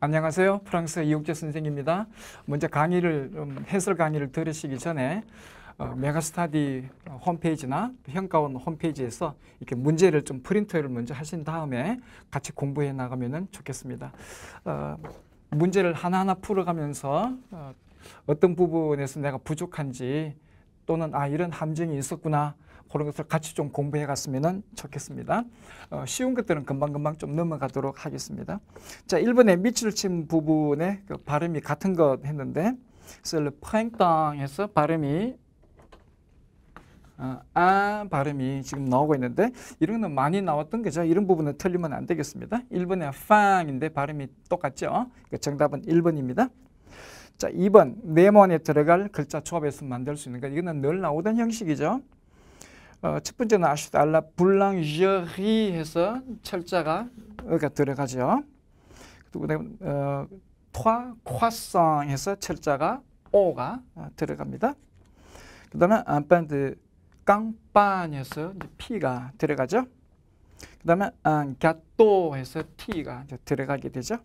안녕하세요. 프랑스 이욱재 선생입니다. 먼저 강의를 음, 해설 강의를 들으시기 전에 어, 메가스타디 홈페이지나 평가원 홈페이지에서 이렇게 문제를 좀 프린트를 먼저 하신 다음에 같이 공부해 나가면 좋겠습니다. 어, 문제를 하나하나 풀어가면서 어, 어떤 부분에서 내가 부족한지 또는 아 이런 함정이 있었구나 그런 것을 같이 좀 공부해 갔으면 좋겠습니다. 어, 쉬운 것들은 금방금방 좀 넘어가도록 하겠습니다. 자, 1번에 밑줄 친 부분에 그 발음이 같은 것 했는데 셀르 프랭땅에서 발음이 어, 아 발음이 지금 나오고 있는데 이런 건 많이 나왔던 거죠. 이런 부분은 틀리면 안 되겠습니다. 1번에 팡인데 발음이 똑같죠. 그 정답은 1번입니다. 자, 2번 네모 안에 들어갈 글자 조합에서 만들 수 있는 것. 이거는 늘 나오던 형식이죠. 어, 첫 번째는 아시다 알라 블랑저리 해서 철자가 여가 들어가죠. 그다음 어, 토아 콰상 해서 철자가 오가 어, 들어갑니다. 그다음에 안반드 깡반 해서 피가 들어가죠. 그다음에 안갸또 해서 T가 들어가게 되죠.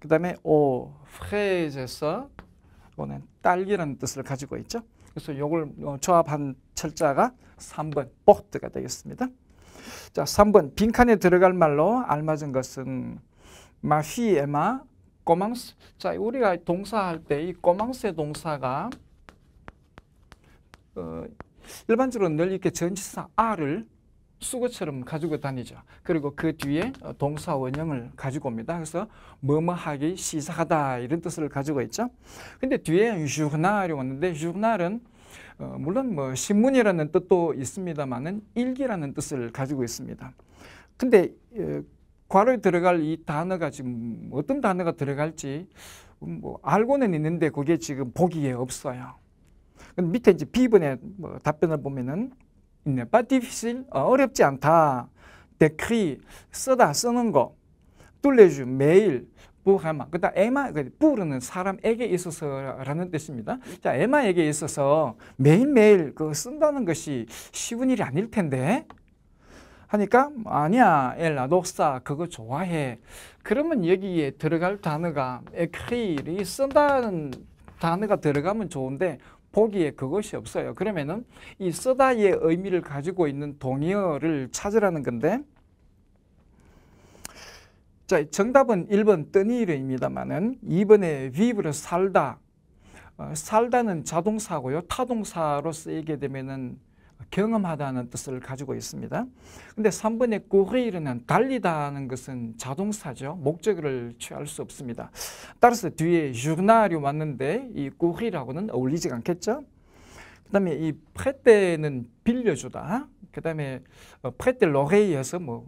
그다음에 오 프레즈에서 보는 딸기라는 뜻을 가지고 있죠. 그래서 이걸 어, 조합한 철자가 3번 보트가 되겠습니다. 자, 3번 빈칸에 들어갈 말로 알맞은 것은 마휘에마 꼬망스. 자, 우리가 동사할 때 이 꼬망스의 동사가 어, 일반적으로 늘 이렇게 전치사 r을 수거처럼 가지고 다니죠. 그리고 그 뒤에 어, 동사 원형을 가지고 옵니다. 그래서 뭐뭐 하기 시작하다 이런 뜻을 가지고 있죠. 근데 뒤에 ჟουρ날이 왔는데 ჟουρ날은 어, 물론 뭐 신문이라는 뜻도 있습니다만은 일기라는 뜻을 가지고 있습니다. 근데 어, 과로에 들어갈 이 단어가 지금 어떤 단어가 들어갈지 음, 뭐 알고는 있는데 그게 지금 보기에 없어요. 밑에 이제 비번의뭐 답변을 보면은 n'est pas difficile, 어렵지 않다. d'écrit, 쓰다, 쓰는 거. t o u les jours, 매일. 부하마. 그다 에마 그 부르는 사람에게 있어서라는 뜻입니다. 자, 에마에게 있어서 매일매일 그 쓴다는 것이 쉬운 일이 아닐 텐데. 하니까 아니야 엘라 녹사 그거 좋아해 그러면 여기에 들어갈 단어가 에크릴이 쓴다는 단어가 들어가면 좋은데 보기에 그것이 없어요. 그러면은 이 쓰다의 의미를 가지고 있는 동의어를 찾으라는 건데 자, 정답은 1번 뜨니르입니다만은 2번에 v i v 살다 어, 살다는 자동사고요. 타동사로 쓰이게 되면은 경험하다는 뜻을 가지고 있습니다. 근데 3번의 c o u r 는 달리다는 것은 자동사죠. 목적을 취할 수 없습니다. 따라서 뒤에 j o u 왔는데 이 c o u r 고는 어울리지 않겠죠? 그 다음에 이 p r ê 는 빌려주다. 그 다음에 prêter 어, 에서뭐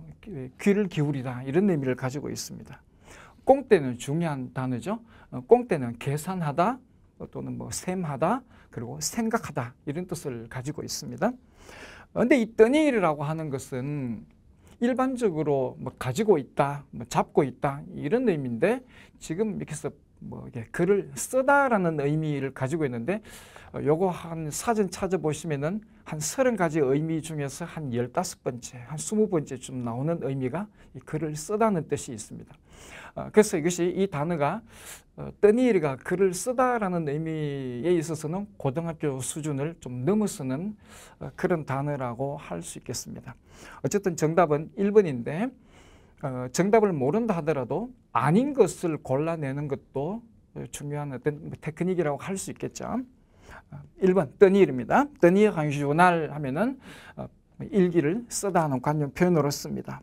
귀를 기울이다 이런 의미를 가지고 있습니다. 꽁때는 중요한 단어죠. 어, 꽁때는 계산하다, 또는 뭐 셈하다 그리고 생각하다 이런 뜻을 가지고 있습니다. 근데 있더니 라고 하는 것은 일반적으로 뭐 가지고 있다, 뭐 잡고 있다 이런 의미인데 지금 이렇게 해서 뭐 예, 글을 쓰다라는 의미를 가지고 있는데 어, 요거 한 사진 찾아보시면은 한 서른 가지 의미 중에서 한 열다섯 번째, 한 스무 번째쯤 나오는 의미가 글을 쓰다는 뜻이 있습니다. 어, 그래서 이것이 이 단어가 떠니리가 어, 글을 쓰다라는 의미에 있어서는 고등학교 수준을 좀 넘어서는 어, 그런 단어라고 할 수 있겠습니다. 어쨌든 정답은 일번인데 정답을 모른다 하더라도 아닌 것을 골라내는 것도 중요한 어떤 뭐 테크닉이라고 할 수 있겠죠. 1번 뜬일입니다. 뜬일 강조날 하면은 어, 일기를 쓰다 하는 관념 표현으로 씁니다.